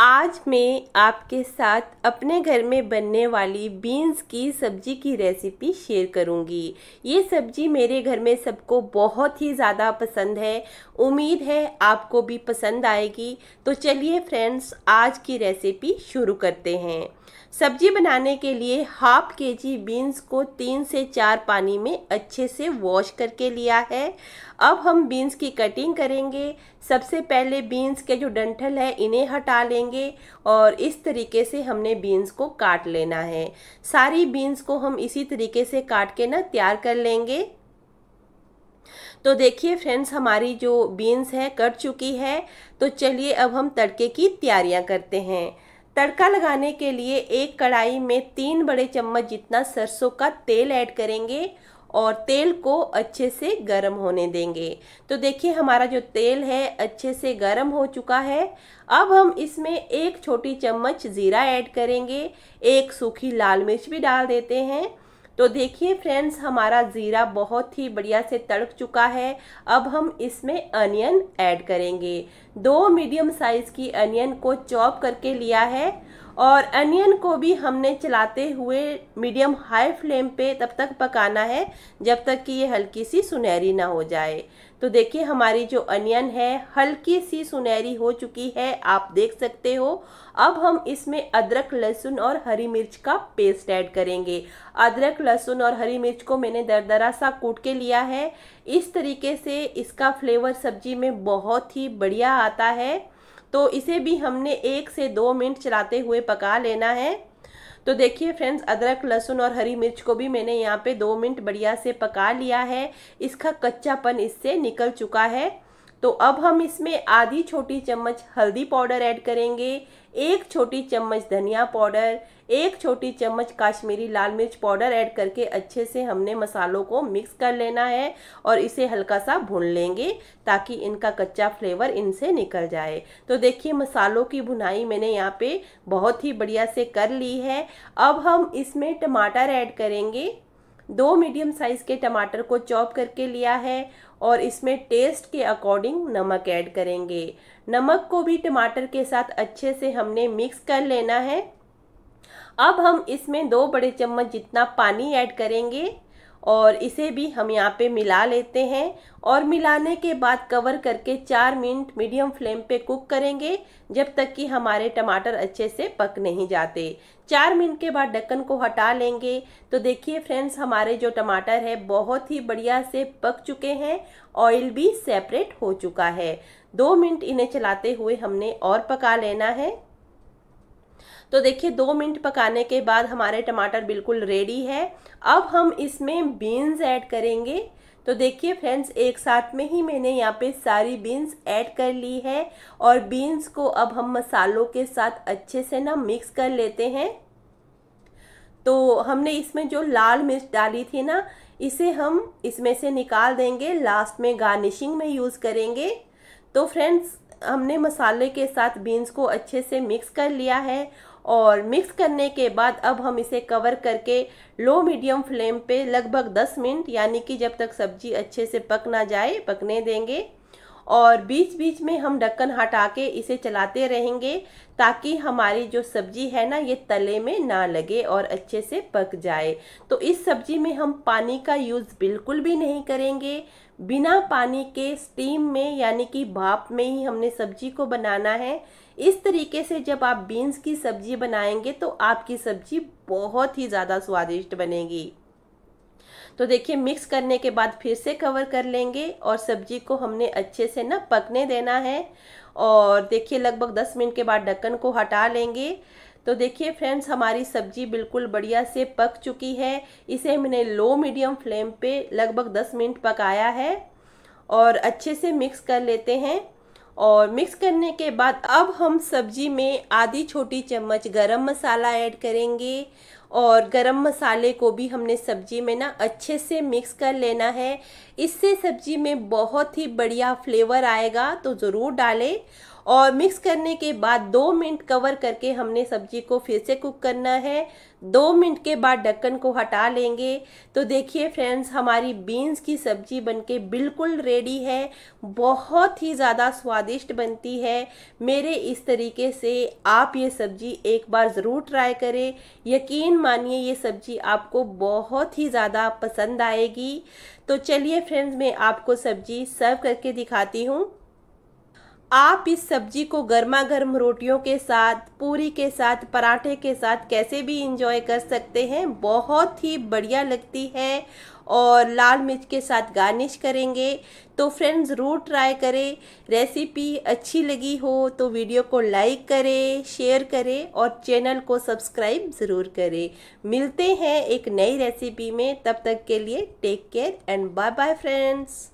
आज मैं आपके साथ अपने घर में बनने वाली बीन्स की सब्जी की रेसिपी शेयर करूंगी ये सब्जी मेरे घर में सबको बहुत ही ज़्यादा पसंद है उम्मीद है आपको भी पसंद आएगी तो चलिए फ्रेंड्स आज की रेसिपी शुरू करते हैं सब्जी बनाने के लिए हाफ के जी बीन्स को तीन से चार पानी में अच्छे से वॉश करके लिया है अब हम बीन्स की कटिंग करेंगे सबसे पहले बीन्स के जो डंठल है इन्हें हटा लेंगे लेंगे और इस तरीके से हमने बीन्स को काट लेना है सारी बीन्स को हम इसी तरीके से काट के ना तैयार कर लेंगे तो देखिए फ्रेंड्स हमारी जो बीन्स है कट चुकी है तो चलिए अब हम तड़के की तैयारियां करते हैं तड़का लगाने के लिए एक कढ़ाई में तीन बड़े चम्मच जितना सरसों का तेल ऐड करेंगे और तेल को अच्छे से गर्म होने देंगे तो देखिए हमारा जो तेल है अच्छे से गर्म हो चुका है अब हम इसमें एक छोटी चम्मच ज़ीरा ऐड करेंगे एक सूखी लाल मिर्च भी डाल देते हैं तो देखिए फ्रेंड्स हमारा ज़ीरा बहुत ही बढ़िया से तड़क चुका है अब हम इसमें अनियन ऐड करेंगे दो मीडियम साइज़ की अनियन को चॉप करके लिया है और अनियन को भी हमने चलाते हुए मीडियम हाई फ्लेम पे तब तक पकाना है जब तक कि ये हल्की सी सुनहरी ना हो जाए तो देखिए हमारी जो अनियन है हल्की सी सुनहरी हो चुकी है आप देख सकते हो अब हम इसमें अदरक लहसुन और हरी मिर्च का पेस्ट ऐड करेंगे अदरक लहसुन और हरी मिर्च को मैंने दरदरा सा कूट के लिया है इस तरीके से इसका फ्लेवर सब्जी में बहुत ही बढ़िया आता है तो इसे भी हमने एक से दो मिनट चलाते हुए पका लेना है तो देखिए फ्रेंड्स अदरक लहसुन और हरी मिर्च को भी मैंने यहाँ पे दो मिनट बढ़िया से पका लिया है इसका कच्चापन इससे निकल चुका है तो अब हम इसमें आधी छोटी चम्मच हल्दी पाउडर ऐड करेंगे एक छोटी चम्मच धनिया पाउडर एक छोटी चम्मच काश्मीरी लाल मिर्च पाउडर ऐड करके अच्छे से हमने मसालों को मिक्स कर लेना है और इसे हल्का सा भून लेंगे ताकि इनका कच्चा फ्लेवर इनसे निकल जाए तो देखिए मसालों की भुनाई मैंने यहाँ पे बहुत ही बढ़िया से कर ली है अब हम इसमें टमाटर ऐड करेंगे दो मीडियम साइज़ के टमाटर को चॉप करके लिया है और इसमें टेस्ट के अकॉर्डिंग नमक ऐड करेंगे नमक को भी टमाटर के साथ अच्छे से हमने मिक्स कर लेना है अब हम इसमें दो बड़े चम्मच जितना पानी ऐड करेंगे और इसे भी हम यहाँ पे मिला लेते हैं और मिलाने के बाद कवर करके चार मिनट मीडियम फ्लेम पे कुक करेंगे जब तक कि हमारे टमाटर अच्छे से पक नहीं जाते चार मिनट के बाद ढक्कन को हटा लेंगे तो देखिए फ्रेंड्स हमारे जो टमाटर है बहुत ही बढ़िया से पक चुके हैं ऑयल भी सेपरेट हो चुका है दो मिनट इन्हें चलाते हुए हमने और पका लेना है तो देखिए दो मिनट पकाने के बाद हमारे टमाटर बिल्कुल रेडी है अब हम इसमें बीन्स ऐड करेंगे तो देखिए फ्रेंड्स एक साथ में ही मैंने यहाँ पे सारी बीन्स ऐड कर ली है और बीन्स को अब हम मसालों के साथ अच्छे से ना मिक्स कर लेते हैं तो हमने इसमें जो लाल मिर्च डाली थी ना इसे हम इसमें से निकाल देंगे लास्ट में गार्निशिंग में यूज़ करेंगे तो फ्रेंड्स हमने मसाले के साथ बीन्स को अच्छे से मिक्स कर लिया है और मिक्स करने के बाद अब हम इसे कवर करके लो मीडियम फ्लेम पे लगभग 10 मिनट यानी कि जब तक सब्जी अच्छे से पक ना जाए पकने देंगे और बीच बीच में हम ढक्कन हटा के इसे चलाते रहेंगे ताकि हमारी जो सब्जी है ना ये तले में ना लगे और अच्छे से पक जाए तो इस सब्जी में हम पानी का यूज़ बिल्कुल भी नहीं करेंगे बिना पानी के स्टीम में यानी कि भाप में ही हमने सब्जी को बनाना है इस तरीके से जब आप बीन्स की सब्जी बनाएंगे तो आपकी सब्जी बहुत ही ज़्यादा स्वादिष्ट बनेगी तो देखिए मिक्स करने के बाद फिर से कवर कर लेंगे और सब्जी को हमने अच्छे से ना पकने देना है और देखिए लगभग दस मिनट के बाद ढक्कन को हटा लेंगे तो देखिए फ्रेंड्स हमारी सब्जी बिल्कुल बढ़िया से पक चुकी है इसे मैंने लो मीडियम फ्लेम पे लगभग दस मिनट पकाया है और अच्छे से मिक्स कर लेते हैं और मिक्स करने के बाद अब हम सब्जी में आधी छोटी चम्मच गरम मसाला ऐड करेंगे और गरम मसाले को भी हमने सब्जी में ना अच्छे से मिक्स कर लेना है इससे सब्जी में बहुत ही बढ़िया फ्लेवर आएगा तो ज़रूर डालें और मिक्स करने के बाद दो मिनट कवर करके हमने सब्जी को फिर से कुक करना है दो मिनट के बाद ढक्कन को हटा लेंगे तो देखिए फ्रेंड्स हमारी बीन्स की सब्जी बनके बिल्कुल रेडी है बहुत ही ज़्यादा स्वादिष्ट बनती है मेरे इस तरीके से आप ये सब्जी एक बार ज़रूर ट्राई करें यकीन मानिए ये सब्जी आपको बहुत ही ज़्यादा पसंद आएगी तो चलिए फ्रेंड्स मैं आपको सब्जी सर्व करके दिखाती हूँ आप इस सब्जी को गर्मा गर्म रोटियों के साथ पूरी के साथ पराठे के साथ कैसे भी इंजॉय कर सकते हैं बहुत ही बढ़िया लगती है और लाल मिर्च के साथ गार्निश करेंगे तो फ्रेंड्स ज़रूर ट्राई करें रेसिपी अच्छी लगी हो तो वीडियो को लाइक करें शेयर करें और चैनल को सब्सक्राइब ज़रूर करें मिलते हैं एक नई रेसिपी में तब तक के लिए take care and bye bye friends